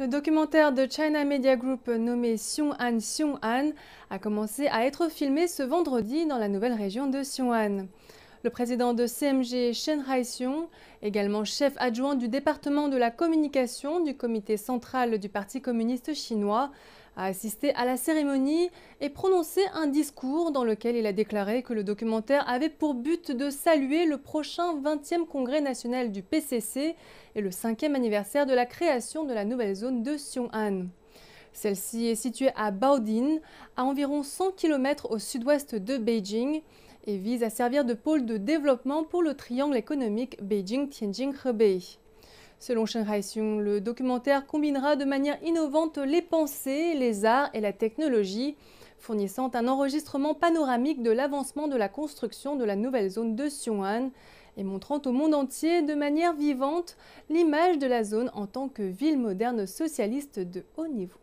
Le documentaire de China Media Group nommé Xiong'an Xiong'an a commencé à être filmé ce vendredi dans la nouvelle région de Xiong'an. Le président de CMG, Shen Haixiong, également chef adjoint du département de la communication du comité central du Parti communiste chinois, a assisté à la cérémonie et prononcé un discours dans lequel il a déclaré que le documentaire avait pour but de saluer le prochain 20e Congrès national du PCC et le 5e anniversaire de la création de la nouvelle zone de Xiong'an. Celle-ci est située à Baodin, à environ 100 km au sud-ouest de Beijing et vise à servir de pôle de développement pour le triangle économique Beijing-Tianjin-Hebei. Selon Shen Haisung, le documentaire combinera de manière innovante les pensées, les arts et la technologie, fournissant un enregistrement panoramique de l'avancement de la construction de la nouvelle zone de Xiong'an et montrant au monde entier de manière vivante l'image de la zone en tant que ville moderne socialiste de haut niveau.